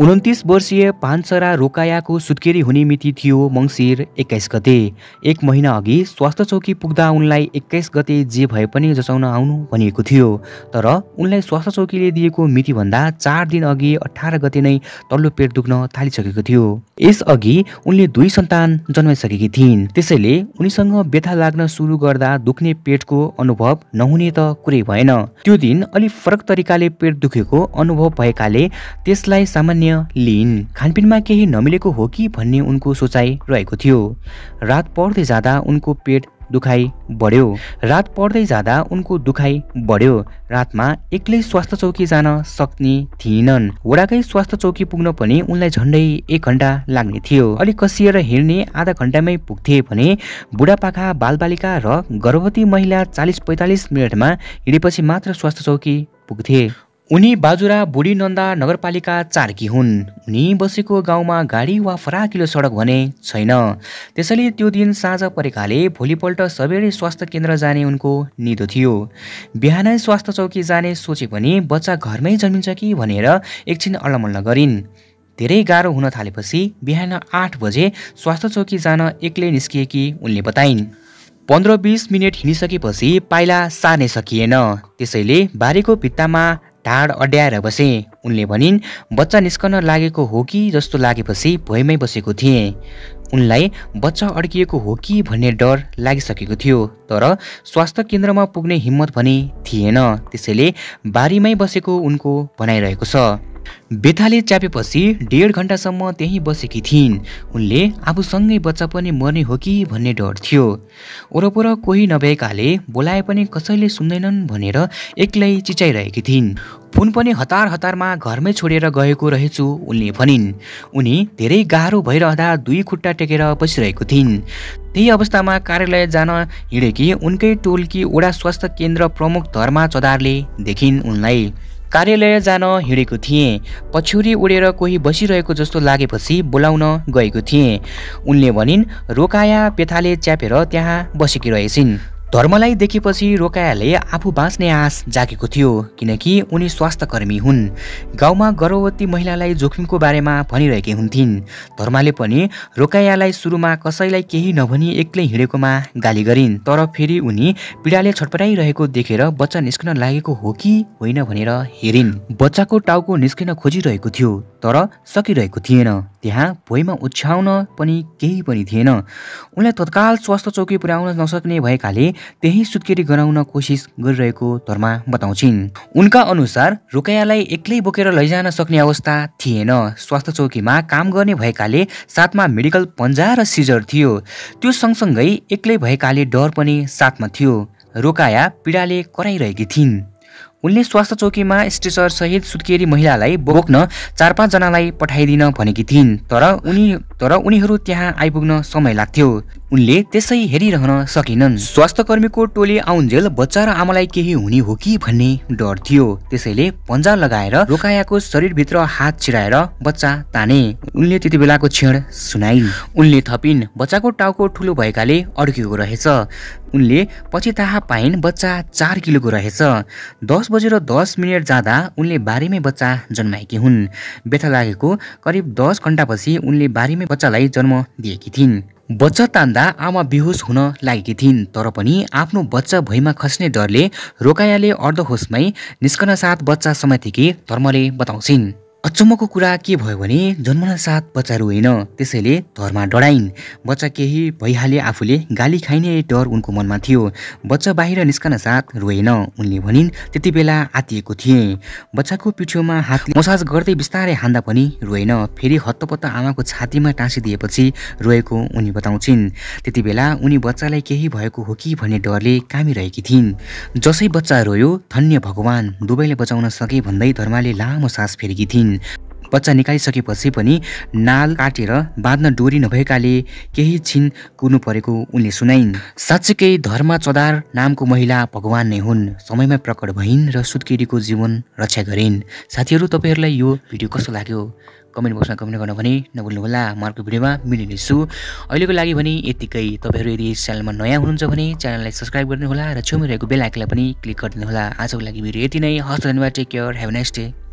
उन्तिस वर्षीय पानसरा रोकायाको सुत्केरी हुने मिति थियो मङ्सिर एक्काइस गते एक महिना अघि स्वास्थ्य चौकी पुग्दा उनलाई एक्काइस गते जे भए पनि जचाउन आउनु भनिएको थियो तर उनलाई स्वास्थ्य चौकीले दिएको मितिभन्दा चार दिन अघि अठार गते नै तल्लो पेट दुख्न थालिसकेको थियो यसअघि उनले दुई सन्तान जन्माइसकेकी थिइन् त्यसैले उनीसँग व्यथा लाग्न सुरु गर्दा दुख्ने पेटको अनुभव नहुने त कुरै भएन त्यो दिन अलिक फरक तरिकाले पेट दुखेको अनुभव भएकाले त्यसलाई सामान्य निर्णय लिइन् खानपिनमा केही नमिलेको हो कि भन्ने उनको सोचाइ रहेको थियो रात पढ्दै जाँदा उनको पेट दुखाइ बढ्यो रात पढ्दै जाँदा उनको दुखाइ बढ्यो रातमा एक्लै स्वास्थ्य चौकी जान सक्ने थिएनन् वडाकै स्वास्थ्य चौकी पुग्न पनि उनलाई झन्डै एक घन्टा लाग्ने थियो अलिक कसिएर हिँड्ने आधा घन्टामै पुग्थे भने बुढापाका बालबालिका र गर्भवती महिला चालिस पैँतालिस मिनटमा हिँडेपछि मात्र स्वास्थ्य चौकी पुग्थे उनी बाजुरा बुढी बुढीनन्दा नगरपालिका चारकी हुन् उनी बसेको गाउँमा गाडी वा फराकिलो सडक भने छैन त्यसैले त्यो दिन साँझ परेकाले भोलिपल्ट सबैले स्वास्थ्य केन्द्र जाने उनको निदो थियो बिहानै स्वास्थ्य चौकी जाने सोचे पनि बच्चा घरमै जन्मिन्छ कि भनेर एकछिन अल्लमल्ल गरिन् धेरै गाह्रो हुन थालेपछि बिहान आठ बजे स्वास्थ्य चौकी जान एक्लै निस्किएकी उनले बताइन् पन्ध्र बिस मिनट हिँडिसकेपछि पाइला सार्नै सकिएन त्यसैले बारीको भित्तामा ढाड अड्याएर बसे उनले भनिन् बच्चा निस्कन लागेको हो कि जस्तो लागेपछि भोइमै बसेको थिए उनलाई बच्चा अड्किएको हो कि भन्ने डर लागिसकेको थियो तर स्वास्थ्य केन्द्रमा पुग्ने हिम्मत भने थिएन त्यसैले बारीमै बसेको उनको भनाइरहेको छ बेथाले च्यापेपछि डेढ घन्टासम्म त्यहीँ बसेकी थिइन् उनले आफूसँगै बच्चा पनि मर्ने हो कि भन्ने डर थियो वरपर कोही नभएकाले बोलाए पनि कसैले सुन्दैनन् भनेर एक्लै चिचाइरहेकी थिइन् फोन पनि हतार हतारमा घरमै छोडेर गएको रहेछु उनले भनिन् उनी धेरै गाह्रो भइरहँदा दुई खुट्टा टेकेर बसिरहेको थिइन् त्यही अवस्थामा कार्यालय जान हिँडेकी उनकै टोलकी ओडा स्वास्थ्य केन्द्र प्रमुख धर्मा चदारले देखिन् उनलाई कार्यालय जान हिँडेको थिएँ पछ्यौरी उडेर कोही बसिरहेको जस्तो लागेपछि बोलाउन गएको थिएँ उनले भनिन् रोकाया पेथाले च्यापेर त्यहाँ बसेकी रहेछन् धर्मलाई देखेपछि रोकायाले आफू बाँच्ने आश जागेको थियो किनकि उनी स्वास्थ्यकर्मी हुन् गाउँमा गर्भवती महिलालाई जोखिमको बारेमा भनिरहेकी हुन्थिन् धर्मले पनि रोकायालाई सुरुमा कसैलाई केही नभनी एक्लै हिँडेकोमा गाली गरिन् तर फेरि उनी पीडाले छटपटाइरहेको देखेर बच्चा निस्कन लागेको हो कि होइन भनेर हेरिन् बच्चाको टाउको निस्किन खोजिरहेको थियो तर सकिरहेको थिएन त्यहाँ भोइमा उछ्याउन पनि केही पनि थिएन उनलाई तत्काल स्वास्थ्य चौकी पुर्याउन नसक्ने भएकाले त्यही सुत्केरी गराउन कोसिस गरिरहेको धर्मा बताउँछिन् उनका अनुसार रुकैयालाई एक्लै बोकेर लैजान सक्ने अवस्था थिएन स्वास्थ्य चौकीमा काम गर्ने भएकाले साथमा मेडिकल पन्जा र सिजर थियो त्यो सँगसँगै एक्लै भएकाले डर पनि साथमा थियो रोकाया पीडाले कराइरहेकी थिइन् उनले स्वास्थ्य चौकीमा स्ट्रेचरसहित सुत्केरी महिलालाई बोक्न चार पाँचजनालाई पठाइदिन भनेकी थिइन् तर उनी तर उनीहरू त्यहाँ आइपुग्न समय लाग्थ्यो उनले त्यसै हेरिरहन सकेनन् स्वास्थ्य कर्मीको टोली आउन्जेल बच्चा र आमालाई केही हुने हो कि भन्ने डर थियो त्यसैले पन्जा लगाएर रोकायाको शरीरभित्र हात छिराएर बच्चा ताने उनले त्यति बेलाको क्षण सुनाइन् उनले थपिन् बच्चाको टाउको ठुलो भएकाले अड्किएको रहेछ उनले पछि थाहा पाइन् बच्चा चार किलोको रहेछ दस बजेर दस मिनट जाँदा उनले बारीमै बच्चा जन्माएकी हुन् व्यथा लागेको करिब दस घन्टापछि उनले बारीमै आफ्नै बच्चालाई जन्म दिएकी थिइन् बच्चा तान्दा आमा बेहोस हुन लागेकी थिइन् तर पनि आफ्नो बच्चा भुइँमा खस्ने डरले रोकायाले अर्धहोसमै निस्कन साथ बच्चा समातेकी धर्मले बताउँछिन् अचम्मको कुरा के भयो भने साथ बच्चा रोएन त्यसैले धरमा डराइन् बच्चा केही भइहाले आफूले गाली खाइने डर उनको मनमा थियो बच्चा बाहिर निस्कन साथ रोएन उनले भनिन् त्यति बेला आतिएको थिएँ बच्चाको पिठोमा हात मसाज गर्दै बिस्तारै हान्दा पनि रोएन फेरि हत्तपत्त आमाको छातीमा टाँसिदिएपछि रोएको उनी बताउँछिन् त्यति बेला उनी बच्चालाई केही भएको हो कि भन्ने डरले कामिरहेकी थिइन् जसै बच्चा रोयो धन्य भगवान् दुवैले बचाउन सके भन्दै धर्माले लामो सास फेरेकी थिइन् बच्चा निकालिसकेपछि पनि नाल काटेर बाँध्न डोरी नभएकाले केही छिन कुर्नु परेको उनले सुनाइन् साँच्चीकै धर्म चदार नामको महिला भगवान नै हुन् समयमा प्रकट भइन् र सुत्केरीको जीवन रक्षा गरिन् साथीहरू तपाईँहरूलाई यो भिडियो कस्तो लाग्यो कमेन्ट बक्समा कमेन्ट गर्न भने नभुल्नुहोला म अर्को भिडियोमा मिलिनेछु अहिलेको लागि भने यत्तिकै तपाईँहरू यदि च्यानलमा नयाँ हुनुहुन्छ भने च्यानललाई सब्सक्राइब गर्नुहोला र छेउमा रहेको बेल आइकनलाई पनि क्लिक गरिदिनुहोला आजको लागि भिडियो यति नै हस्त धन्यवाद take care have nice day